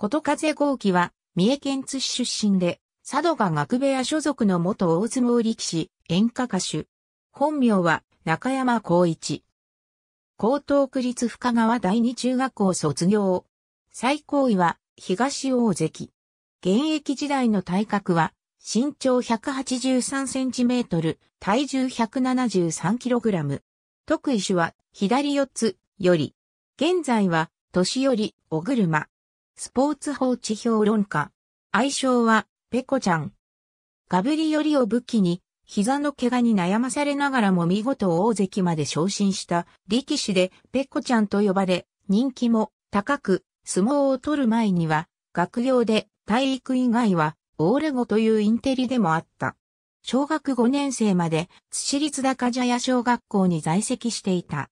こと風豪機は、三重県津市出身で、佐渡が学部屋所属の元大相撲力士、演歌歌手。本名は、中山光一。高等区立深川第二中学校卒業。最高位は、東大関。現役時代の体格は、身長183センチメートル、体重173キログラム。特異種は、左四つ、より。現在は、年寄り、お車。スポーツ法治評論家。愛称は、ペコちゃん。ガブリよりを武器に、膝の怪我に悩まされながらも見事大関まで昇進した力士でペコちゃんと呼ばれ、人気も高く、相撲を取る前には、学業で体育以外は、オーレゴというインテリでもあった。小学5年生まで、津市立高茶屋小学校に在籍していた。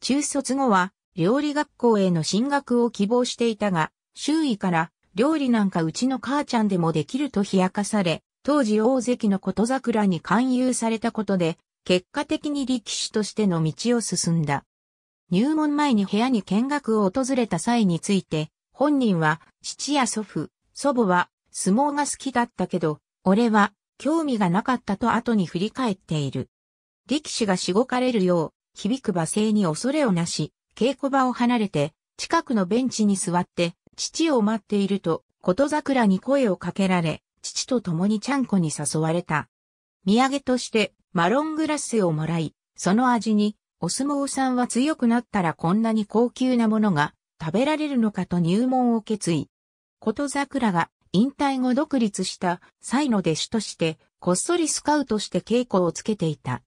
中卒後は、料理学校への進学を希望していたが、周囲から料理なんかうちの母ちゃんでもできると冷やかされ、当時大関のこと桜に勧誘されたことで、結果的に力士としての道を進んだ。入門前に部屋に見学を訪れた際について、本人は父や祖父、祖母は相撲が好きだったけど、俺は興味がなかったと後に振り返っている。力士がしごかれるよう、響く罵声に恐れをなし、稽古場を離れて、近くのベンチに座って、父を待っていると、琴桜に声をかけられ、父と共にちゃんこに誘われた。土産としてマロングラスをもらい、その味に、お相撲さんは強くなったらこんなに高級なものが食べられるのかと入門を決意。琴桜が引退後独立した際の弟子として、こっそりスカウトして稽古をつけていた。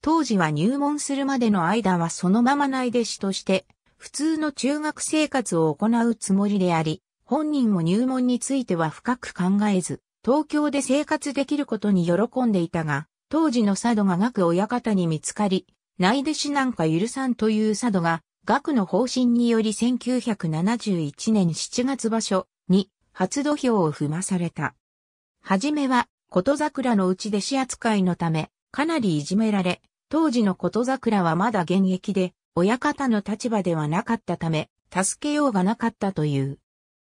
当時は入門するまでの間はそのままない弟子として普通の中学生活を行うつもりであり、本人も入門については深く考えず、東京で生活できることに喜んでいたが、当時の佐渡が学親方に見つかり、内弟子なんか許さんという佐渡が、学の方針により1971年7月場所に初土俵を踏まされた。はじめは、琴桜のうち弟子扱いのため、かなりいじめられ、当時の琴桜はまだ現役で、親方の立場ではなかったため、助けようがなかったという。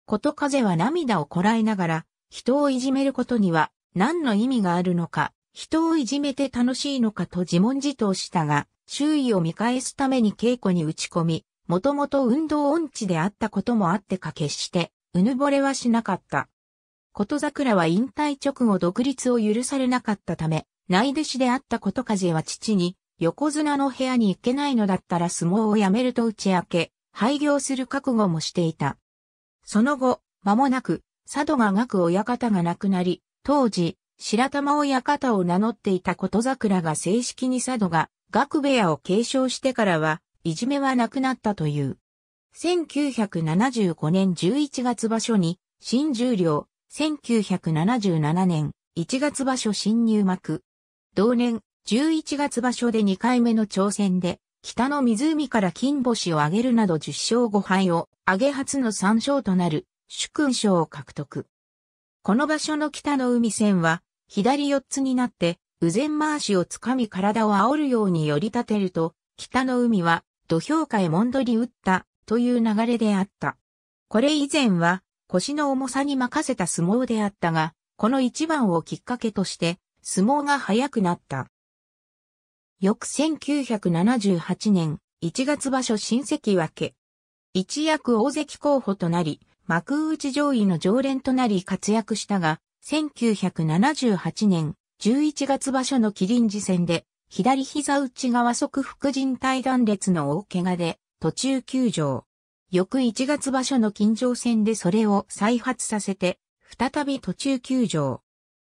こと風は涙をこらえながら、人をいじめることには何の意味があるのか、人をいじめて楽しいのかと自問自答したが、周囲を見返すために稽古に打ち込み、もともと運動音痴であったこともあってか決して、うぬぼれはしなかった。こと桜は引退直後独立を許されなかったため、内弟子であったこと風は父に、横綱の部屋に行けないのだったら相撲をやめると打ち明け、廃業する覚悟もしていた。その後、間もなく、佐渡が学親方が亡くなり、当時、白玉親方を名乗っていたこと桜が正式に佐渡が学部屋を継承してからは、いじめはなくなったという。1975年11月場所に、新十両、1977年1月場所新入幕。同年、11月場所で2回目の挑戦で、北の湖から金星を挙げるなど10勝5敗を挙げ初の3勝となる主勲賞を獲得。この場所の北の海戦は、左四つになって、右前回しをつかみ体を煽るように寄り立てると、北の海は土俵下へもんどり打ったという流れであった。これ以前は腰の重さに任せた相撲であったが、この一番をきっかけとして相撲が速くなった。翌1978年1月場所新関脇。一躍大関候補となり、幕内上位の常連となり活躍したが、1978年11月場所のキリンジ戦で、左膝内側側副靭帯断裂の大怪我で途中休場。翌1月場所の近所戦でそれを再発させて、再び途中休場。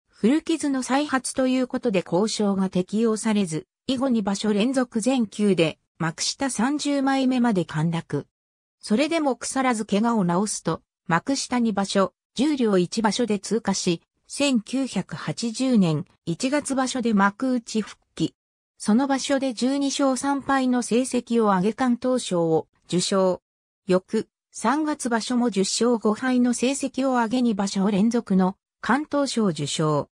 古傷の再発ということで交渉が適用されず、以後2場所連続全球で幕下30枚目まで陥落。それでも腐らず怪我を治すと、幕下2場所、重量1場所で通過し、1980年1月場所で幕内復帰。その場所で12勝3敗の成績を上げ関東賞を受賞。翌、3月場所も10勝5敗の成績を上げ2場所連続の関東賞受賞。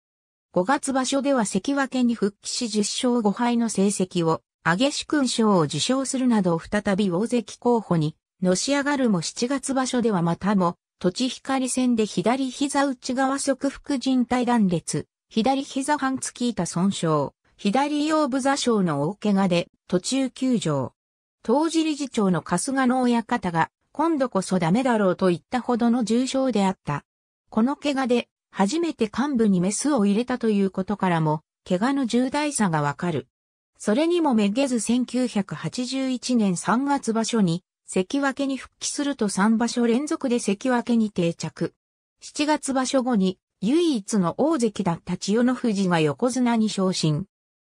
5月場所では関脇に復帰し10勝5敗の成績を上げ主勲賞を受賞するなど再び大関候補にのし上がるも7月場所ではまたも、土地光戦で左膝内側側副靭帯断裂、左膝半月板損傷、左腰部座傷の大怪我で途中休場。当時理事長の春日の親方が、今度こそダメだろうと言ったほどの重傷であった。この怪我で初めて幹部にメスを入れたということからも、怪我の重大さがわかる。それにもめげず1981年3月場所に、関脇に復帰すると3場所連続で関脇に定着。7月場所後に、唯一の大関だった千代の富士が横綱に昇進。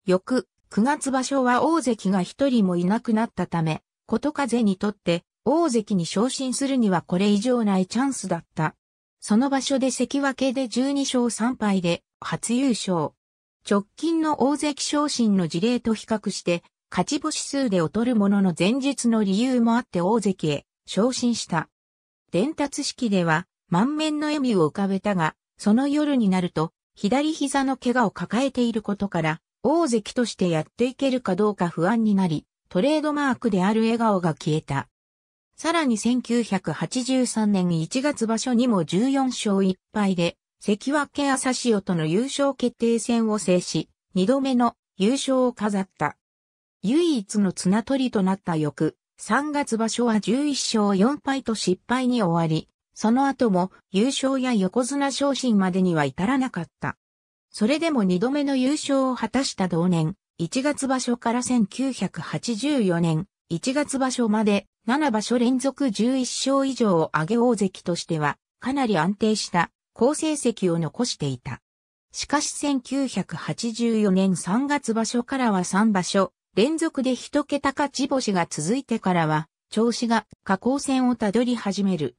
翌、9月場所は大関が一人もいなくなったため、琴風にとって、大関に昇進するにはこれ以上ないチャンスだった。その場所で関脇で12勝3敗で初優勝。直近の大関昇進の事例と比較して、勝ち星数で劣るものの前述の理由もあって大関へ昇進した。伝達式では満面の笑みを浮かべたが、その夜になると左膝の怪我を抱えていることから、大関としてやっていけるかどうか不安になり、トレードマークである笑顔が消えた。さらに1983年1月場所にも14勝1敗で、関脇朝潮との優勝決定戦を制し、2度目の優勝を飾った。唯一の綱取りとなった翌、3月場所は11勝4敗と失敗に終わり、その後も優勝や横綱昇進までには至らなかった。それでも2度目の優勝を果たした同年、1月場所から1984年、1月場所まで7場所連続11勝以上を挙げ大関としてはかなり安定した好成績を残していた。しかし1984年3月場所からは3場所連続で一桁勝ち星が続いてからは調子が下降線をたどり始める。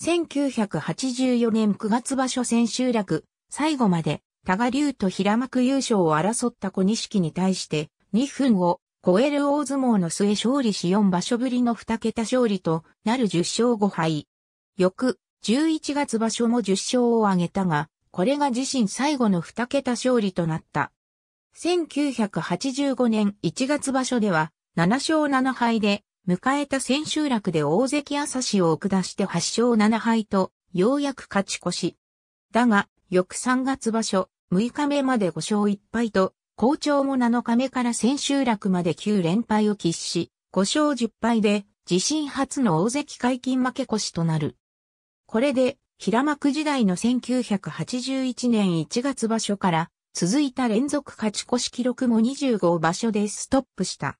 1984年9月場所千秋楽、最後まで、多賀竜と平幕優勝を争った小錦に対して、2分をコエル大相撲の末勝利し4場所ぶりの2桁勝利となる10勝5敗。翌11月場所も10勝を挙げたが、これが自身最後の2桁勝利となった。1985年1月場所では7勝7敗で迎えた千秋楽で大関朝市を下して8勝7敗とようやく勝ち越し。だが、翌3月場所6日目まで5勝1敗と校長も7日目から千秋楽まで9連敗を喫し、5勝10敗で自身初の大関解禁負け越しとなる。これで平幕時代の1981年1月場所から続いた連続勝ち越し記録も25場所でストップした。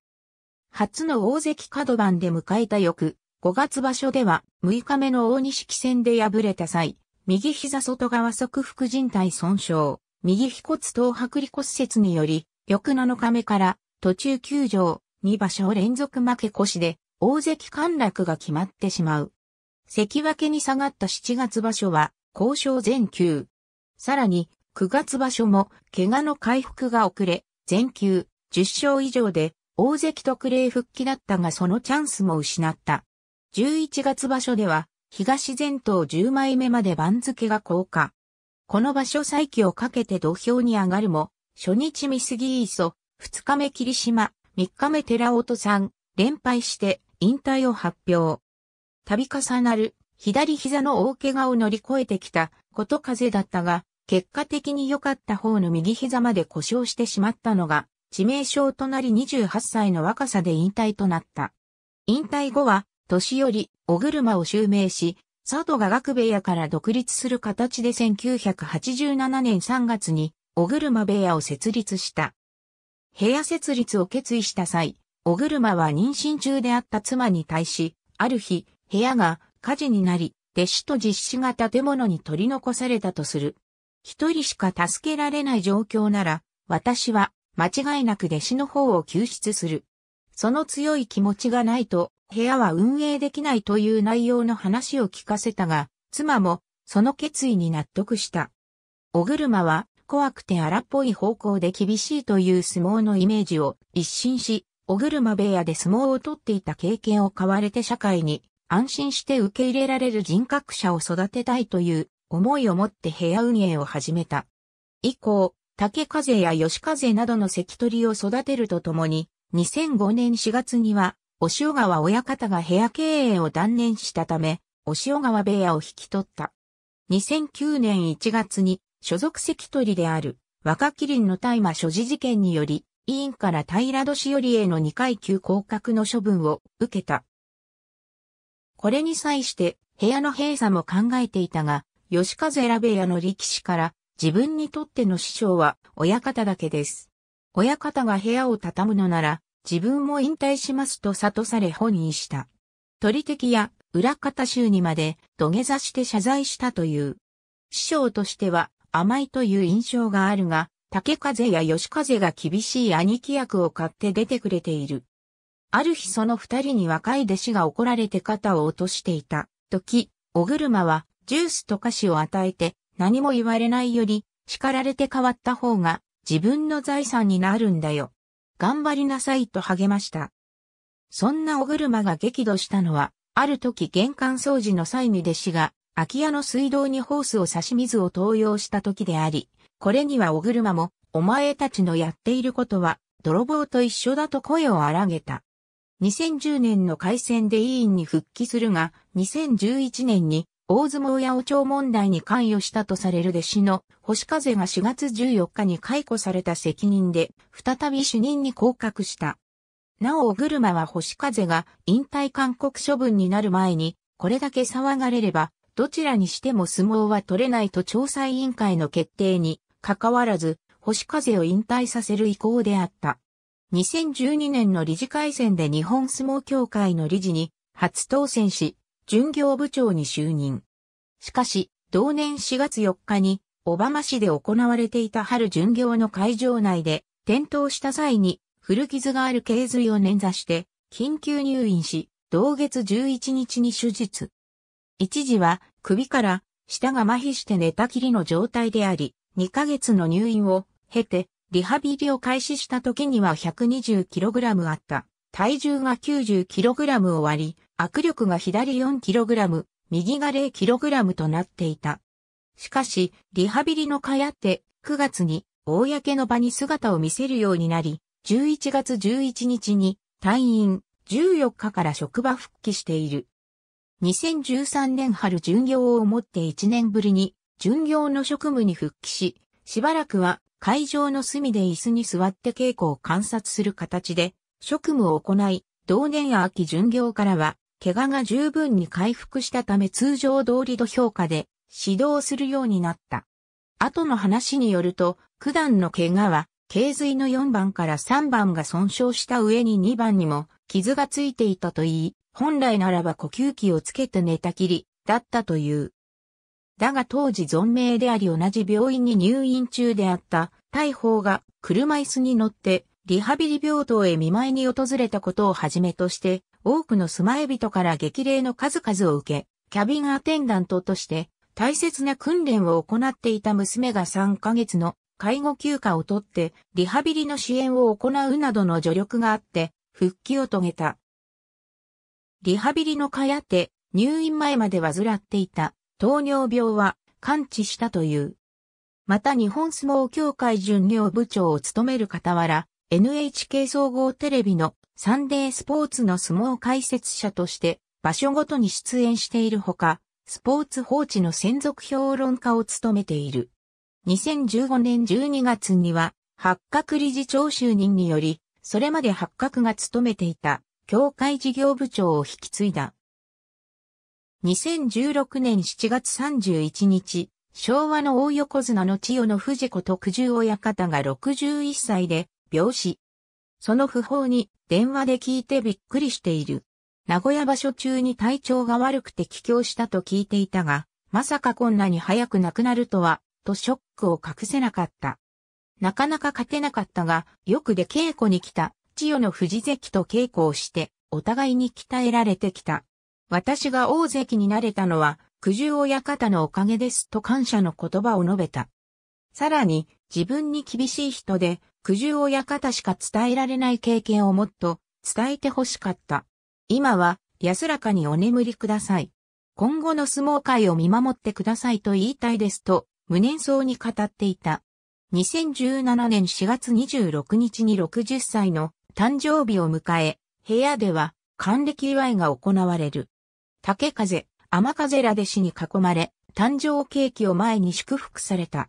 初の大関角番で迎えた翌、5月場所では6日目の大西錦戦で敗れた際、右膝外側側副靭帯損傷、右腓骨頭剥離骨折により、翌7日目から途中休場、2場所連続負け越しで、大関陥落が決まってしまう。関脇に下がった7月場所は、交渉全休。さらに、9月場所も、怪我の回復が遅れ、全休、10勝以上で、大関特例復帰だったがそのチャンスも失った。11月場所では、東前頭10枚目まで番付が降下。この場所再起をかけて土俵に上がるも、初日見すい。磯、二日目霧島、三日目寺尾とん、連敗して引退を発表。度重なる左膝の大怪我を乗り越えてきたこと風だったが、結果的に良かった方の右膝まで故障してしまったのが、致命傷となり28歳の若さで引退となった。引退後は、年寄り、お車を襲名し、佐渡が学部屋から独立する形で1987年3月に、小車部屋を設立した。部屋設立を決意した際、小車は妊娠中であった妻に対し、ある日、部屋が火事になり、弟子と実施が建物に取り残されたとする。一人しか助けられない状況なら、私は間違いなく弟子の方を救出する。その強い気持ちがないと、部屋は運営できないという内容の話を聞かせたが、妻もその決意に納得した。お車は怖くて荒っぽい方向で厳しいという相撲のイメージを一新し、お車部屋で相撲を取っていた経験を買われて社会に安心して受け入れられる人格者を育てたいという思いを持って部屋運営を始めた。以降、竹風や吉風などの関取を育てるとともに、2005年4月にはお塩川親方が部屋経営を断念したため、お塩川部屋を引き取った。2009年1月に所属関取である若麒麟の大麻所持事件により、委員から平戸市よりへの2階級降格の処分を受けた。これに際して部屋の閉鎖も考えていたが、吉風選べ屋の力士から自分にとっての師匠は親方だけです。親方が部屋を畳むのなら、自分も引退しますと悟され本人した。取敵や裏方衆にまで土下座して謝罪したという。師匠としては甘いという印象があるが、竹風や吉風が厳しい兄貴役を買って出てくれている。ある日その二人に若い弟子が怒られて肩を落としていた時、お車はジュースと菓子を与えて何も言われないより叱られて変わった方が自分の財産になるんだよ頑張りなさいと励ました。そんな小車が激怒したのは、ある時玄関掃除の際に弟子が、空き家の水道にホースを差し水を投用した時であり、これには小車も、お前たちのやっていることは、泥棒と一緒だと声を荒げた。2010年の改選で委員に復帰するが、2011年に大相撲八百長問題に関与したとされる弟子の星風が4月14日に解雇された責任で、再び主任に降格した。なお、小車は星風が引退勧告処分になる前に、これだけ騒がれれば、どちらにしても相撲は取れないと調査委員会の決定に、関わらず、星風を引退させる意向であった。2012年の理事会選で日本相撲協会の理事に初当選し、巡業部長に就任。しかし、同年4月4日に、小浜市で行われていた春巡業の会場内で、転倒した際に、古傷がある頸髄を捻挫して、緊急入院し、同月11日に手術。一時は、首から、舌が麻痺して寝たきりの状態であり、2ヶ月の入院を経て、リハビリを開始した時には 120kg あった。体重が 90kg を割り、握力が左 4kg、右が 0kg となっていた。しかし、リハビリのかやって、9月に、公の場に姿を見せるようになり、11月11日に、退院、14日から職場復帰している。2013年春巡業をもって1年ぶりに、巡業の職務に復帰し、しばらくは会場の隅で椅子に座って稽古を観察する形で、職務を行い、同年秋巡業からは怪我が十分に回復したため通常通り度評価で指導するようになった。後の話によると、九段の怪我は、頸髄の4番から3番が損傷した上に2番にも傷がついていたといい、本来ならば呼吸器をつけて寝たきりだったという。だが当時存命であり同じ病院に入院中であった大砲が車椅子に乗ってリハビリ病棟へ見舞いに訪れたことをはじめとして多くのスマエ人から激励の数々を受け、キャビンアテンダントとして大切な訓練を行っていた娘が3ヶ月の介護休暇を取ってリハビリの支援を行うなどの助力があって復帰を遂げた。リハビリのかやて入院前まで患っていた糖尿病は完治したという。また日本相撲協会巡業部長を務める傍ら NHK 総合テレビのサンデースポーツの相撲解説者として場所ごとに出演しているほか、スポーツ報知の専属評論家を務めている。2015年12月には、八角理事長就任により、それまで八角が務めていた、協会事業部長を引き継いだ。2016年7月31日、昭和の大横綱の千代の藤子特重親方が61歳で、病死。その訃報に電話で聞いてびっくりしている。名古屋場所中に体調が悪くて帰郷したと聞いていたが、まさかこんなに早く亡くなるとは、とショックを隠せなかった。なかなか勝てなかったが、よくで稽古に来た、千代の藤関と稽古をして、お互いに鍛えられてきた。私が大関になれたのは、九十親方のおかげですと感謝の言葉を述べた。さらに、自分に厳しい人で、苦渋親方しか伝えられない経験をもっと伝えて欲しかった。今は安らかにお眠りください。今後の相撲界を見守ってくださいと言いたいですと、無念そうに語っていた。2017年4月26日に60歳の誕生日を迎え、部屋では還暦祝いが行われる。竹風、天風ら弟子に囲まれ、誕生ケーキを前に祝福された。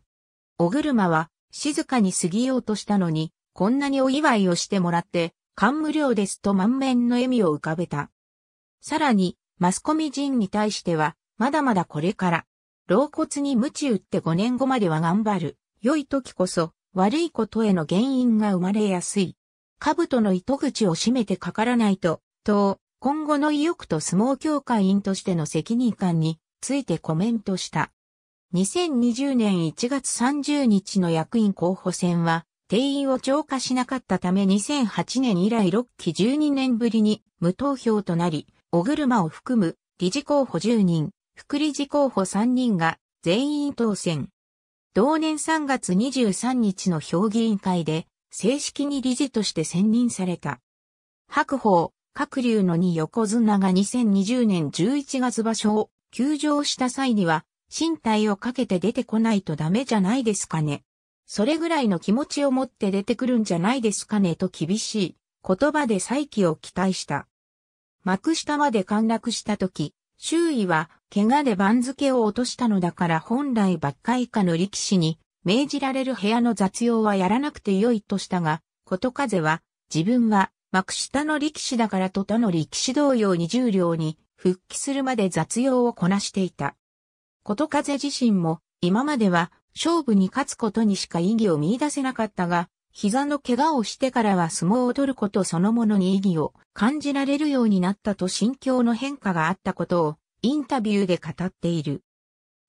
お車は静かに過ぎようとしたのに、こんなにお祝いをしてもらって、感無量ですと満面の笑みを浮かべた。さらに、マスコミ人に対しては、まだまだこれから、老骨に鞭打って5年後までは頑張る、良い時こそ、悪いことへの原因が生まれやすい。兜の糸口を締めてかからないと、と、今後の意欲と相撲協会員としての責任感についてコメントした。2020年1月30日の役員候補選は、定員を超過しなかったため2008年以来6期12年ぶりに無投票となり、小車を含む理事候補10人、副理事候補3人が全員当選。同年3月23日の評議員会で正式に理事として選任された。白鵬、各流の2横綱が2020年11月場所を休場した際には身体をかけて出てこないとダメじゃないですかね。それぐらいの気持ちを持って出てくるんじゃないですかねと厳しい言葉で再起を期待した。幕下まで陥落した時、周囲は怪我で番付を落としたのだから本来ばっか以下の力士に命じられる部屋の雑用はやらなくてよいとしたが、こと風は自分は幕下の力士だからと他の力士同様に重量に復帰するまで雑用をこなしていた。ことかぜ自身も、今までは勝負に勝つことにしか意義を見出せなかったが、膝の怪我をしてからは相撲を取ることそのものに意義を感じられるようになったと心境の変化があったことをインタビューで語っている。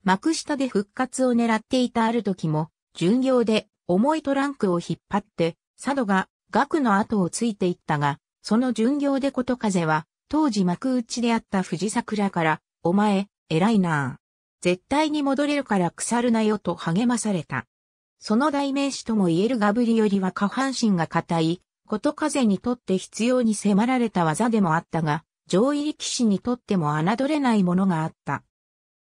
幕下で復活を狙っていたある時も、巡業で重いトランクを引っ張って、佐渡が額の後をついていったが、その巡業でこと風は、当時幕内であった藤桜から、お前、偉いな絶対に戻れるから腐るなよと励まされた。その代名詞とも言えるガブリよりは下半身が硬い、こと風にとって必要に迫られた技でもあったが、上位力士にとっても侮れないものがあった。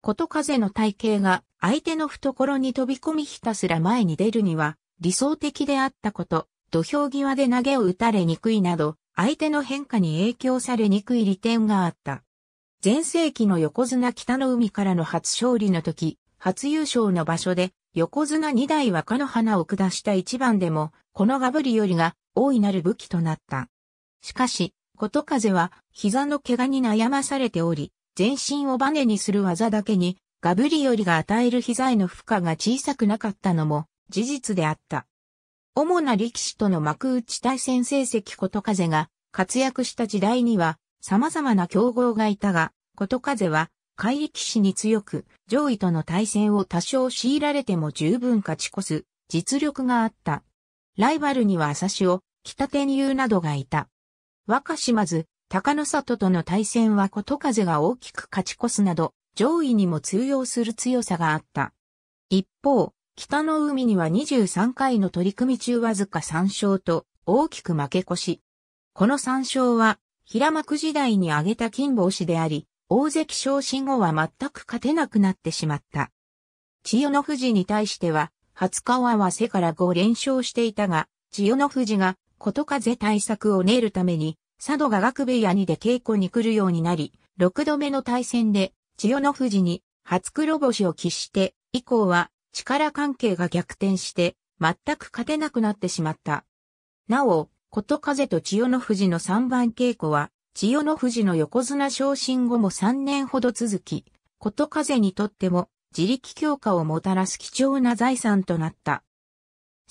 こと風の体型が相手の懐に飛び込みひたすら前に出るには理想的であったこと、土俵際で投げを打たれにくいなど、相手の変化に影響されにくい利点があった。前世紀の横綱北の海からの初勝利の時、初優勝の場所で、横綱二代若の花を下した一番でも、このガブリよりが大いなる武器となった。しかし、こと風は膝の怪我に悩まされており、全身をバネにする技だけに、ガブリよりが与える膝への負荷が小さくなかったのも事実であった。主な力士との幕内対戦成績こと風が活躍した時代には、様々な競合がいたが、こと風は、怪力士に強く、上位との対戦を多少強いられても十分勝ち越す、実力があった。ライバルには朝潮、北天竜などがいた。若島津、高野里との対戦はこと風が大きく勝ち越すなど、上位にも通用する強さがあった。一方、北の海には23回の取り組み中わずか3勝と、大きく負け越し。この3勝は、平幕時代に挙げた金星であり、大関昇進後は全く勝てなくなってしまった。千代の富士に対しては、初顔合わせから5連勝していたが、千代の富士がこと風対策を練るために、佐渡が学部屋にで稽古に来るようになり、6度目の対戦で、千代の富士に初黒星を喫して、以降は力関係が逆転して、全く勝てなくなってしまった。なお、こと風と千代の富士の三番稽古は、千代の富士の横綱昇進後も3年ほど続き、こと風にとっても自力強化をもたらす貴重な財産となった。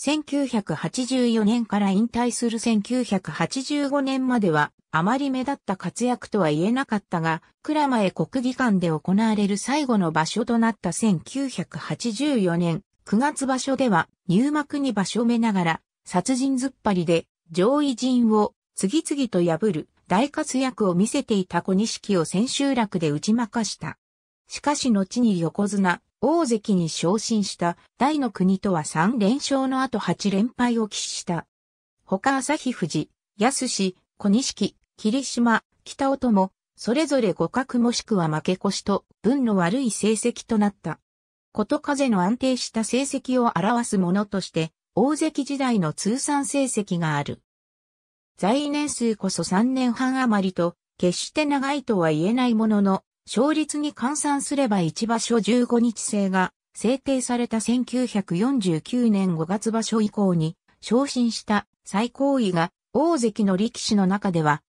1984年から引退する1985年までは、あまり目立った活躍とは言えなかったが、倉前国技館で行われる最後の場所となった1984年9月場所では入幕に場所めながら、殺人ずっぱりで上位陣を次々と破る大活躍を見せていた小錦を千秋楽で打ち負かした。しかし後に横綱、大関に昇進した大の国とは3連勝の後8連敗を喫した。他朝日富士、安志、小錦、霧島、北尾とも、それぞれ互角もしくは負け越しと、分の悪い成績となった。こと風の安定した成績を表すものとして、大関時代の通算成績がある。在位年数こそ3年半余りと、決して長いとは言えないものの、勝率に換算すれば1場所15日制が制定された1949年5月場所以降に昇進した最高位が大関の力士の中では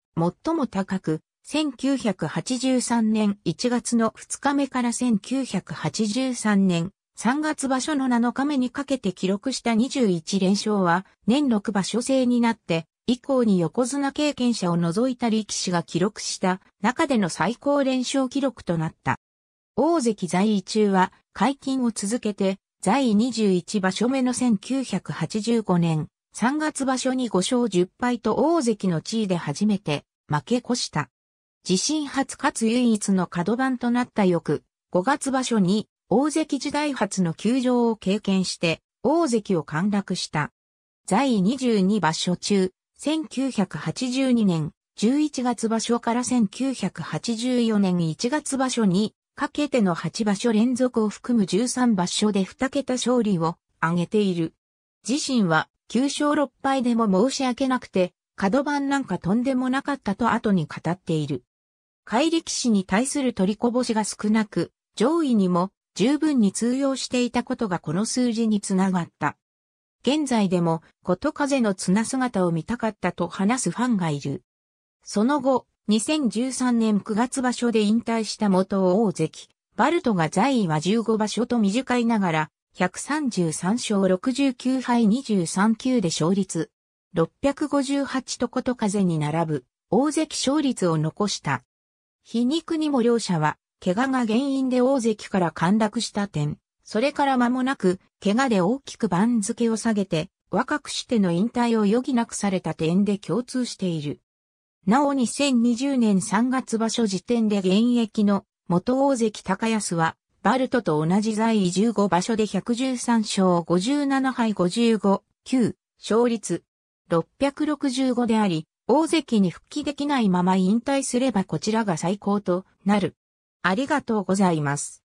最も高く、1983年1月の2日目から1983年3月場所の7日目にかけて記録した21連勝は、年6場所制になって、以降に横綱経験者を除いた力士が記録した中での最高連勝記録となった。大関在位中は解禁を続けて在位21場所目の1985年3月場所に5勝10敗と大関の地位で初めて負け越した。自身初かつ唯一の角番となった翌5月場所に大関時代初の休場を経験して、大関を陥落した。在22場所中、1982年11月場所から1984年1月場所に、かけての8場所連続を含む13場所で2桁勝利を挙げている。自身は9勝6敗でも申し訳なくて、角番なんかとんでもなかったと後に語っている。怪力士に対する取りこぼしが少なく、上位にも十分に通用していたことがこの数字につながった。現在でも、こと風の綱姿を見たかったと話すファンがいる。その後、2013年9月場所で引退した元大関、バルトが在位は15場所と短いながら、133勝69敗23級で勝率、658とこと風に並ぶ、大関勝率を残した。皮肉にも両者は、怪我が原因で大関から陥落した点、それから間もなく、怪我で大きく番付を下げて、若くしての引退を余儀なくされた点で共通している。なお2020年3月場所時点で現役の元大関高安は、バルトと同じ在位15場所で113勝57敗55、9、勝率665であり、大関に復帰できないまま引退すればこちらが最高となる。ありがとうございます。